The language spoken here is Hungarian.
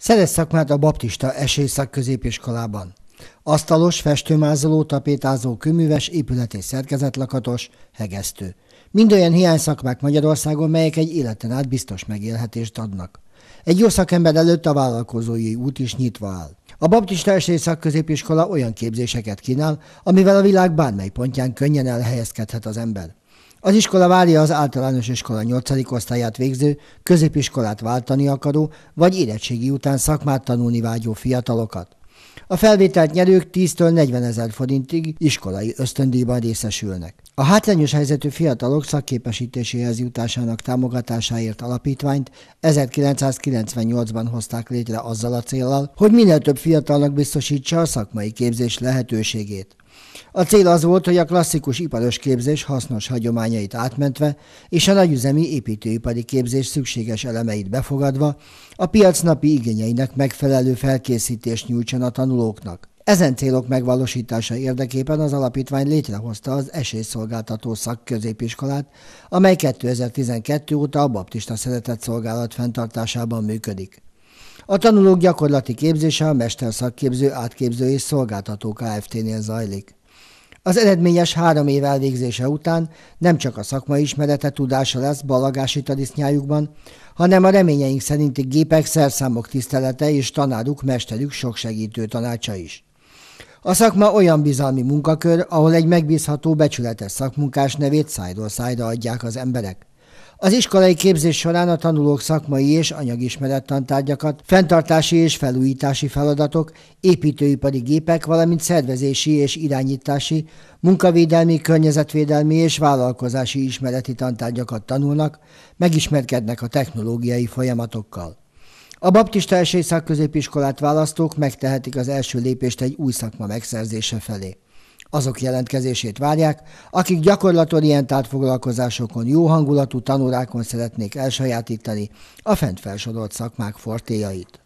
Szerez szakmát a Baptista Esélyszak középiskolában. Asztalos, festőmázoló, tapétázó, köműves, és szerkezetlakatos, hegesztő. olyan hiány szakmák Magyarországon, melyek egy életen át biztos megélhetést adnak. Egy jó szakember előtt a vállalkozói út is nyitva áll. A Baptista Esély Szakközépiskola olyan képzéseket kínál, amivel a világ bármely pontján könnyen elhelyezkedhet az ember. Az iskola várja az általános iskola 8. osztályát végző, középiskolát váltani akaró, vagy érettségi után szakmát tanulni vágyó fiatalokat. A felvételt nyerők 10-től 40 ezer forintig iskolai ösztöndíjban részesülnek. A hátrányos helyzetű fiatalok szakképesítéséhez jutásának támogatásáért alapítványt 1998-ban hozták létre azzal a céllal, hogy minél több fiatalnak biztosítsa a szakmai képzés lehetőségét. A cél az volt, hogy a klasszikus iparos képzés hasznos hagyományait átmentve és a nagyüzemi építőipari képzés szükséges elemeit befogadva a piac napi igényeinek megfelelő felkészítést nyújtson a tanulóknak. Ezen célok megvalósítása érdekében az alapítvány létrehozta az esélyszolgáltató szakközépiskolát, amely 2012 óta a Baptista Szeretett Szolgálat fenntartásában működik. A tanulók gyakorlati képzése a mesterszakképző, átképző és szolgáltató Kft-nél zajlik. Az eredményes három év elvégzése után nem csak a szakmai ismerete tudása lesz balagási tadisznyájukban, hanem a reményeink szerinti gépek, szerszámok tisztelete és tanáruk, mesterük sok segítő tanácsa is. A szakma olyan bizalmi munkakör, ahol egy megbízható, becsületes szakmunkás nevét szájról szájra adják az emberek. Az iskolai képzés során a tanulók szakmai és anyagismerettantárgyakat, fenntartási és felújítási feladatok, építőipari gépek, valamint szervezési és irányítási, munkavédelmi, környezetvédelmi és vállalkozási ismereti tantárgyakat tanulnak, megismerkednek a technológiai folyamatokkal. A baptista esélyszak szakközépiskolát választók megtehetik az első lépést egy új szakma megszerzése felé. Azok jelentkezését várják, akik gyakorlatorientált foglalkozásokon, jó hangulatú tanórákon szeretnék elsajátítani a fent felsorolt szakmák fortéjait.